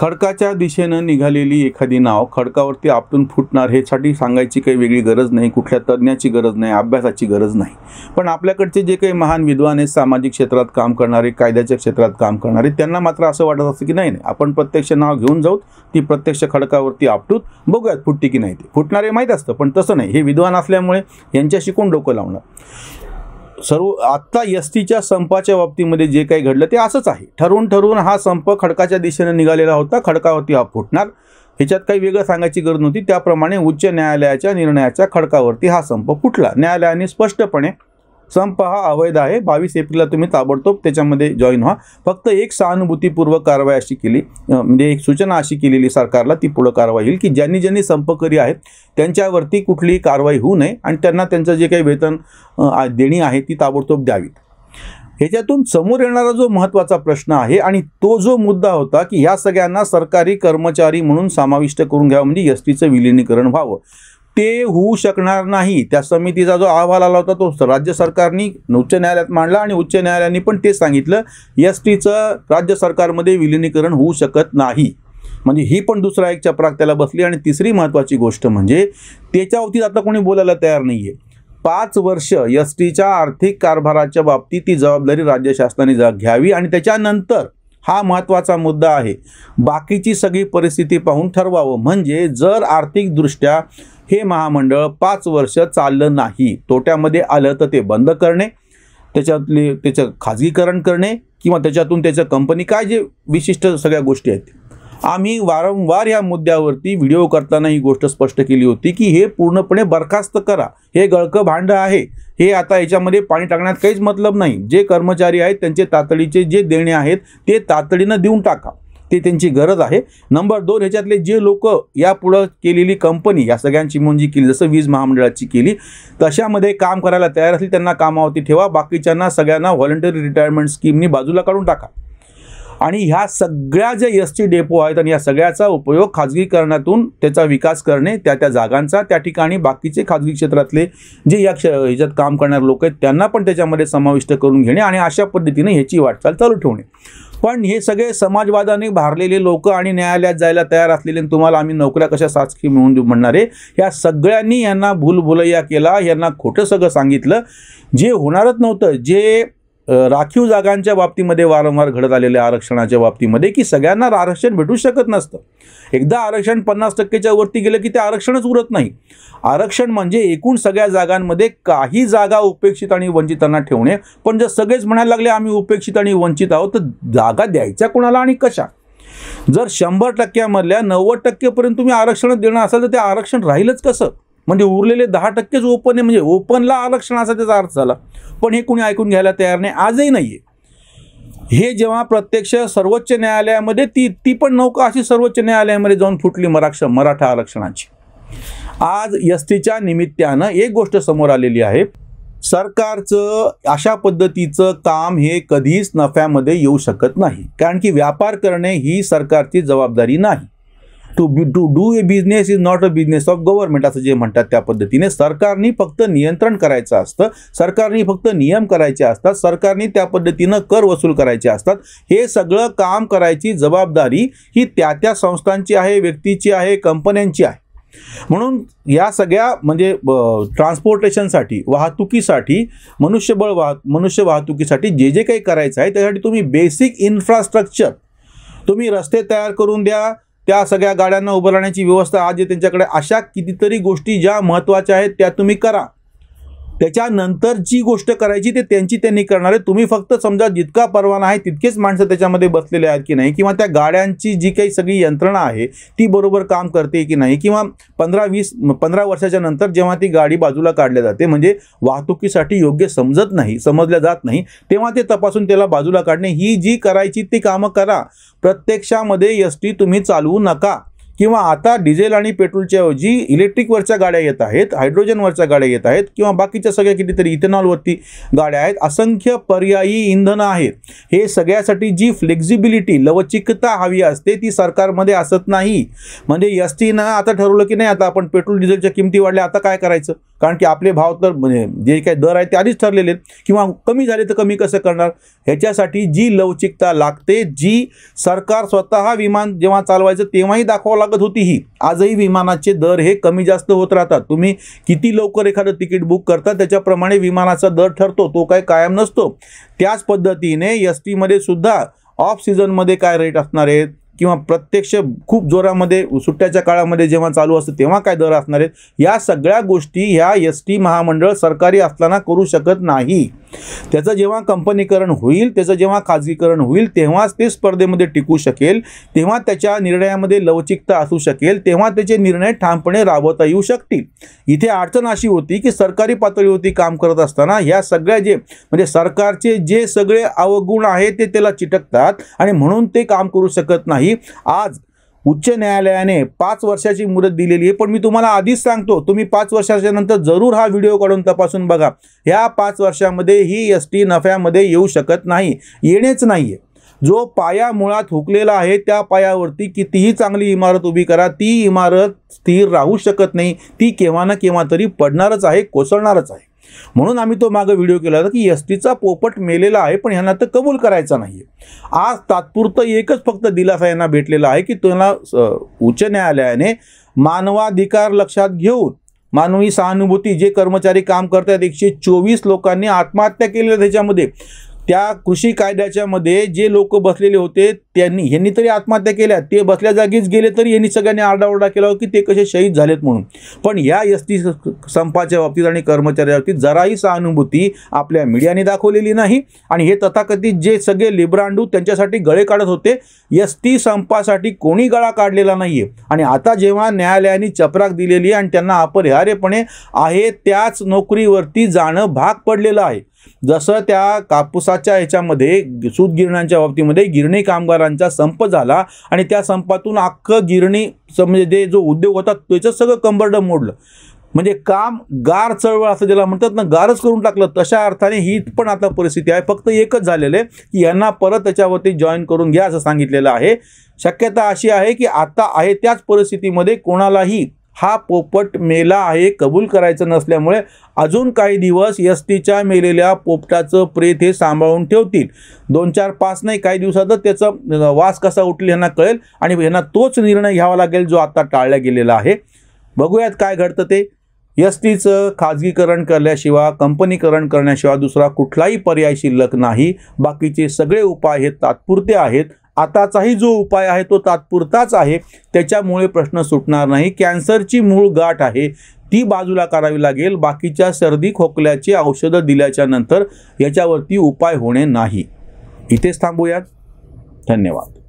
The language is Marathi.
खडकाच्या दिशेनं निघालेली एखादी नाव खडकावरती आपटून फुटणार हेसाठी सांगायची काही वेगळी गरज नाही कुठल्या तज्ज्ञाची गरज नाही अभ्यासाची गरज नाही पण आपल्याकडचे जे काही महान विद्वान आहेत सामाजिक क्षेत्रात काम करणारे कायद्याच्या क्षेत्रात काम करणारे त्यांना मात्र असं वाटत असतं की नाही नाही आपण प्रत्यक्ष नाव घेऊन जाऊ ती प्रत्यक्ष खडकावरती आपटूत बघूयात फुटते की नाही ते फुटणारे माहीत असतं पण तसं नाही हे विद्वान असल्यामुळे यांच्याशी कोण डोकं लावणार सर्व आत्ता एस टीच्या संपाच्या बाबतीमध्ये जे काही घडलं ते असंच आहे ठरवून ठरवून हा संप खडकाच्या दिशेने निघालेला होता खडकावरती हा फुटणार ह्याच्यात काही वेगळं सांगायची गरज नव्हती त्याप्रमाणे उच्च न्यायालयाच्या निर्णयाच्या खडकावरती हा संप फुटला न्यायालयाने स्पष्टपणे संप हा अवैध आहे बावीस एप्रिलला तुम्ही ताबडतोब त्याच्यामध्ये जॉईन व्हा फक्त एक सहानुभूतीपूर्वक कारवाई अशी केली म्हणजे एक सूचना अशी केलेली सरकारला ती पुढं कारवाई येईल की ज्यांनी ज्यांनी करी आहेत त्यांच्यावरती कुठलीही कारवाई होऊ नये आणि त्यांना त्यांचं जे काही वेतन देणी आहे ती ताबडतोब द्यावीत ह्याच्यातून समोर येणारा जो महत्त्वाचा प्रश्न आहे आणि तो जो मुद्दा होता की ह्या सगळ्यांना सरकारी कर्मचारी म्हणून समाविष्ट करून घ्यावं म्हणजे एस टीचं विलीनीकरण व्हावं ते होऊ शकणार नाही त्या समितीचा जो अहवाल आला होता तो राज्य सरकारनी उच्च न्यायालयात मांडला आणि उच्च न्यायालयाने पण ते सांगितलं एस टीचं राज्य सरकारमध्ये विलिनीकरण होऊ शकत नाही म्हणजे ही पण दुसरा एक चपराक त्याला बसली आणि तिसरी महत्त्वाची गोष्ट म्हणजे त्याच्या आता कोणी बोलायला तयार नाही आहे पाच वर्ष एस टीच्या आर्थिक कारभाराच्या बाबतीत ती जबाबदारी राज्य शासनाने घ्यावी आणि त्याच्यानंतर हा महत्त्वाचा मुद्दा आहे बाकीची सगळी परिस्थिती पाहून ठरवावं म्हणजे जर आर्थिकदृष्ट्या हे महामंडळ पाच वर्ष चाललं नाही तोट्यामध्ये आलं तर ते बंद करणे त्याच्यातले त्याचं खाजगीकरण करणे किंवा त्याच्यातून त्याचं कंपनी काय जे विशिष्ट सगळ्या गोष्टी आहेत आम्ही वारंवार या मुद्द्यावरती व्हिडिओ करताना ही गोष्ट स्पष्ट केली होती की हे पूर्णपणे बरखास्त करा हे गळकं भांडं आहे हे आता याच्यामध्ये पाणी टाकण्यात काहीच मतलब नाही जे कर्मचारी आहेत त्यांचे तातडीचे जे देणे आहेत ते तातडीनं देऊन टाका ते त्यांची गरज आहे नंबर दोन ह्याच्यातले जे लोक यापुढं केलेली कंपनी या सगळ्यांची मुंजी केली जसं वीज महामंडळाची केली तशामध्ये काम करायला तयार असतील त्यांना कामावरती ठेवा बाकीच्यांना सगळ्यांना व्हॉलंटरी रिटायरमेंट स्कीमनी बाजूला काढून टाका आणि ह्या सगळ्या ज्या एस टी डेपो आहेत आणि या सगळ्याचा उपयोग खाजगीकरणातून त्याचा विकास करणे त्या त्या जागांचा त्या ठिकाणी बाकीचे खाजगी क्षेत्रातले जे या क्ष ह्याच्यात काम करणारे लोक आहेत त्यांना पण त्याच्यामध्ये समाविष्ट करून घेणे आणि अशा पद्धतीने ह्याची वाटचाल चालू ठेवणे पण हे सगळे समाजवादाने भारलेले लोक आणि न्यायालयात जायला तयार असलेले तुम्हाला आम्ही नोकऱ्या कशा साचकी मिळून देऊ म्हणणारे ह्या सगळ्यांनी यांना भूलभुलैया केला यांना खोटं सगळं सांगितलं जे होणारच नव्हतं जे राखीव जागांच्या बाबतीमध्ये वारंवार घडत आलेल्या आरक्षणाच्या बाबतीमध्ये की सगळ्यांना आरक्षण भेटू शकत नसतं एकदा आरक्षण पन्नास टक्केच्या वरती गेलं की ते आरक्षणच उरत नाही आरक्षण म्हणजे एकूण सगळ्या जागांमध्ये काही जागा उपेक्षित आणि वंचितांना ठेवणे पण जर सगळेच म्हणायला लागले आम्ही उपेक्षित आणि वंचित आहोत तर जागा द्यायच्या कोणाला आणि कशा जर शंभर टक्क्यामधल्या नव्वद टक्केपर्यंत तुम्ही आरक्षण देणं असाल तर ते आरक्षण राहीलच कसं म्हणजे उरलेले दहा टक्केच ओपन आहे म्हणजे ओपनला आरक्षणाचा असा त्याचा अर्थ झाला पण हे कुणी ऐकून घ्यायला तयार नाही आजही नाही आहे हे जेव्हा प्रत्यक्ष सर्वोच्च न्यायालयामध्ये ती ती पण नौका अशी सर्वोच्च न्यायालयामध्ये जाऊन फुटली मराक्ष मराठा आरक्षणाची आज एस टीच्या निमित्तानं एक गोष्ट समोर आलेली आहे सरकारचं अशा पद्धतीचं काम हे कधीच नफ्यामध्ये येऊ शकत नाही कारण की व्यापार करणे ही सरकारची जबाबदारी नाही to be to do a business is not a business of government असं जे म्हणतात त्या पद्धतीने सरकारनी फक्त नियंत्रण करायचं असतं सरकारनी फक्त नियम करायचे असतात सरकारने त्या पद्धतीनं कर वसूल करायचे असतात हे सगळं काम करायची जबाबदारी ही त्या त्या संस्थांची आहे व्यक्तीची आहे कंपन्यांची आहे म्हणून या सगळ्या म्हणजे ट्रान्सपोर्टेशनसाठी वाहतुकीसाठी मनुष्यबळ वाह मनुष्य वाहतुकीसाठी जे जे काही करायचं आहे त्यासाठी तुम्ही बेसिक इन्फ्रास्ट्रक्चर तुम्ही रस्ते तयार करून द्या त्या सगळ्या गाड्यांना उभं राहण्याची व्यवस्था आज त्यांच्याकडे अशा कितीतरी गोष्टी ज्या महत्त्वाच्या आहेत त्या तुम्ही करा त्याच्यानंतर जी गोष्ट करायची ते त्यांची त्यांनी करणार आहे तुम्ही फक्त समजा जितका परवाना आहे तितकेच माणसं त्याच्यामध्ये बसलेले आहेत की नाही किंवा त्या गाड्यांची जी काही सगळी यंत्रणा आहे ती बरोबर काम करते की नाही किंवा पंधरा वीस पंधरा वर्षाच्या नंतर जेव्हा ती गाडी बाजूला काढली जाते म्हणजे वाहतुकीसाठी योग्य समजत नाही समजल्या जात नाही तेव्हा ते तपासून त्याला बाजूला काढणे ही जी करायची ती कामं करा प्रत्यक्षामध्ये एस टी तुम्ही चालवू नका किंवा आता डिझेल आणि पेट्रोलच्या ऐवजी इलेक्ट्रिकवरच्या गाड्या येत आहेत हायड्रोजनवरच्या गाड्या येत आहेत किंवा बाकीच्या सगळ्या कितीतरी इथेनॉलवरती गाड्या आहेत असंख्य पर्यायी इंधनं आहेत हे सगळ्यासाठी जी फ्लेक्झिबिलिटी लवचिकता हवी असते ती सरकारमध्ये असत नाही म्हणजे एस टीनं आता ठरवलं की नाही आता आपण पेट्रोल डिझेलच्या किमती वाढल्या आता काय करायचं कारण की आपले भाव तर म्हणजे जे काही दर आहेत ते आधीच ठरलेले आहेत किंवा कमी झाले तर कमी कसं करणार ह्याच्यासाठी जी लवचिकता लागते जी सरकार स्वतः विमान जेव्हा चालवायचं तेव्हाही दाखवावं लागत होती ही आजही विमानाचे दर हे कमी जास्त होत राहतात तुम्ही किती लवकर एखादं तिकीट बुक करता त्याच्याप्रमाणे विमानाचा दर ठरतो तो काय कायम नसतो त्याच पद्धतीने एस टीमध्ये सुद्धा ऑफ सीझनमध्ये काय रेट असणार आहेत किंवा प्रत्यक्ष खूप जोरामध्ये सुट्ट्याच्या काळामध्ये जेव्हा चालू असतं तेव्हा काय दर असणार आहेत या सगळ्या गोष्टी ह्या एस टी महामंडळ सरकारी असताना करू शकत नाही त्याचं जेव्हा कंपनीकरण होईल त्याचं जेव्हा खाजगीकरण होईल तेव्हाच ते स्पर्धेमध्ये टिकू शकेल तेव्हा त्याच्या निर्णयामध्ये लवचिकता असू शकेल तेव्हा त्याचे निर्णय ठामपणे राबवता येऊ शकतील इथे अडचण अशी होती की सरकारी पातळीवरती काम करत असताना ह्या सगळ्या जे म्हणजे सरकारचे जे सगळे अवगुण आहेत ते त्याला चिटकतात आणि म्हणून ते काम करू शकत नाही आज उच्च न्यायालयाने पाच वर्षाची मुदत दिलेली आहे पण मी तुम्हाला आधीच सांगतो तुम्ही पाच वर्षाच्या नंतर जरूर हा व्हिडिओ काढून तपासून बघा ह्या पाच वर्षामध्ये ही एस टी नफ्यामध्ये येऊ शकत नाही येणेच नाही जो पाया मुळात हुकलेला आहे त्या पायावरती कितीही चांगली इमारत उभी करा ती इमारत स्थिर राहू शकत नाही ती केव्हा ना केव्हा तरी पडणारच आहे कोसळणारच आहे म्हणून आम्ही तो मागं व्हिडिओ केला होता की एस टीचा पोपट मेलेला आहे पण ह्यांना तर कबूल करायचा नाही आज तात्पुरतं एकच फक्त दिलासा यांना भेटलेला आहे की त्यांना उच्च न्यायालयाने मानवाधिकार लक्षात घेऊन मानवी सहानुभूती जे कर्मचारी काम करतात एकशे चोवीस लोकांनी आत्महत्या केलेल्या त्याच्यामध्ये त्या कृषी कायद्याच्यामध्ये जे लोक बसलेले होते त्यांनी यांनी तरी आत्महत्या केल्या ते बसल्या जागीच गेले तरी यांनी सगळ्यांनी आरडाओरडा केला की ते कसे शहीद झालेत म्हणून पण या एस टी संपाच्या बाबतीत आणि कर्मचाऱ्याच्या बाबतीत जराही सहानुभूती आपल्या मीडियाने दाखवलेली नाही आणि हे तथाकथित जे सगळे लिब्रांडू त्यांच्यासाठी गळे काढत होते एस टी संपासाठी कोणी गळा काढलेला नाही आहे आणि आता जेव्हा न्यायालयाने चपराक दिलेली आणि त्यांना अपरिहार्यपणे आहे त्याच नोकरीवरती जाणं भाग पडलेलं आहे जसं त्या कापूसाच्या ह्याच्यामध्ये सूत गिरण्यांच्या बाबतीमध्ये गिरणी कामगारांचा संप झाला आणि त्या संपातून अख्खं गिरणी म्हणजे जे जो उद्योग होता त्याचं सगळं कंबरडं मोडलं म्हणजे काम गार चळवळ असं ज्याला म्हणतात ना गारच करून टाकलं तशा अर्थाने ही पण आता परिस्थिती आहे फक्त एकच झालेलं आहे की यांना परत त्याच्यावरती जॉईन करून घ्या असं सांगितलेलं आहे शक्यता अशी आहे की आता आहे त्याच परिस्थितीमध्ये कोणालाही हा पोपट मेला आहे कबूल करायचं नसल्यामुळे अजून काही दिवस एस टीच्या मेलेल्या पोपटाचं प्रेत हे सांभाळून ठेवतील दोन चार पाच नाही काही दिवसातच त्याचा वास कसा उठेल यांना कळेल आणि यांना तोच निर्णय घ्यावा लागेल जो आता टाळला गेलेला आहे बघूयात काय घडतं ते एस टीचं खाजगीकरण करण्याशिवाय कंपनीकरण करण्याशिवाय दुसरा कुठलाही पर्याय शिल्लक नाही बाकीचे सगळे उपाय हे तात्पुरते आहेत आताचाही जो उपाय आहे तो तात्पुरताच आहे त्याच्यामुळे प्रश्न सुटणार नाही कॅन्सरची मूळ गाठ आहे ती बाजूला करावी लागेल बाकीच्या सर्दी खोकल्याची औषधं दिल्याच्या नंतर याच्यावरती उपाय होणे नाही इथेच थांबूयात धन्यवाद